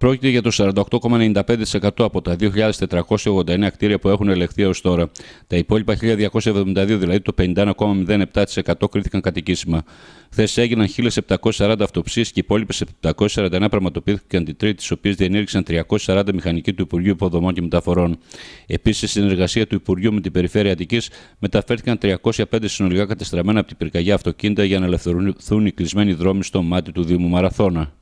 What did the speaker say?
Πρόκειται για το 48,95% από τα 2.489 κτίρια που έχουν ελεγχθεί έως τώρα. Τα υπόλοιπα 1.272, δηλαδή το 51,07% κρίθηκαν κατοικήσιμα. Χθες έγιναν 1.740 αυτοψίες και οι υπόλοιπες 741 πραγματοποιήθηκαν την Τρίτη, τις οποίες διενήργησαν 340 μηχανικοί του Υπουργείου Υποδομών και Μεταφορών. Επίσης, η συνεργασία του Υπουργείου με την Περιφέρεια Αττικής μεταφέρθηκαν 305 συνολικά κατεστραμμένα από την πυρκαγιά αυτοκίνητα για να ελευθερωθούν οι κλεισμένοι δρόμοι στο μάτι του Δήμου Μαραθώνα.